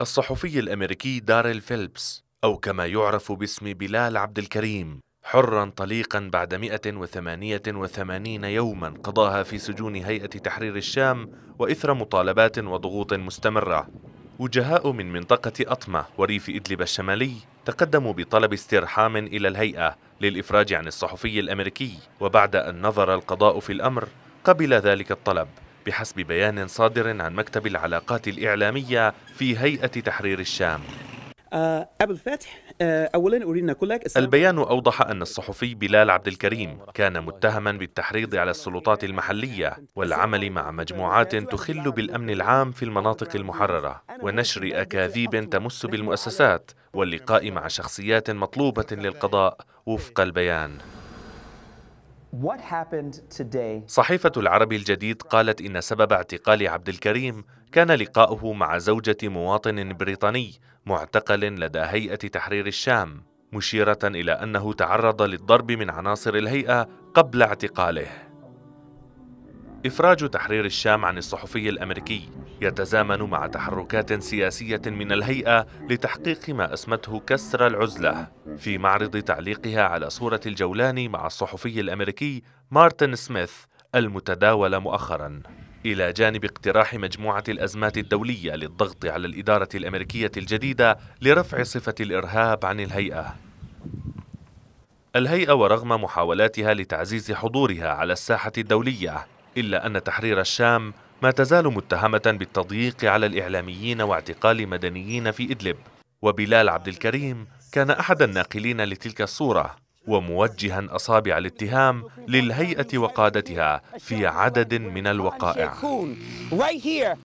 الصحفي الأمريكي داريل فيلبس أو كما يعرف باسم بلال عبد الكريم حرا طليقا بعد 188 يوما قضاها في سجون هيئة تحرير الشام وإثر مطالبات وضغوط مستمرة وجهاء من منطقة أطمة وريف إدلب الشمالي تقدموا بطلب استرحام إلى الهيئة للإفراج عن الصحفي الأمريكي وبعد أن نظر القضاء في الأمر قبل ذلك الطلب بحسب بيان صادر عن مكتب العلاقات الإعلامية في هيئة تحرير الشام آه، آه، أولا أريد لك البيان أوضح أن الصحفي بلال عبد الكريم كان متهما بالتحريض على السلطات المحلية والعمل مع مجموعات تخل بالأمن العام في المناطق المحررة ونشر أكاذيب تمس بالمؤسسات واللقاء مع شخصيات مطلوبة للقضاء وفق البيان صحيفة العربي الجديد قالت إن سبب اعتقال عبد الكريم كان لقاؤه مع زوجة مواطن بريطاني معتقل لدى هيئة تحرير الشام مشيرة إلى أنه تعرض للضرب من عناصر الهيئة قبل اعتقاله إفراج تحرير الشام عن الصحفي الأمريكي يتزامن مع تحركات سياسية من الهيئة لتحقيق ما اسمته كسر العزلة في معرض تعليقها على صورة الجولاني مع الصحفي الأمريكي مارتن سميث المتداول مؤخراً إلى جانب اقتراح مجموعة الأزمات الدولية للضغط على الإدارة الأمريكية الجديدة لرفع صفة الإرهاب عن الهيئة الهيئة ورغم محاولاتها لتعزيز حضورها على الساحة الدولية إلا أن تحرير الشام ما تزال متهمة بالتضييق على الإعلاميين واعتقال مدنيين في إدلب وبلال عبد الكريم كان أحد الناقلين لتلك الصورة وموجها أصابع الاتهام للهيئة وقادتها في عدد من الوقائع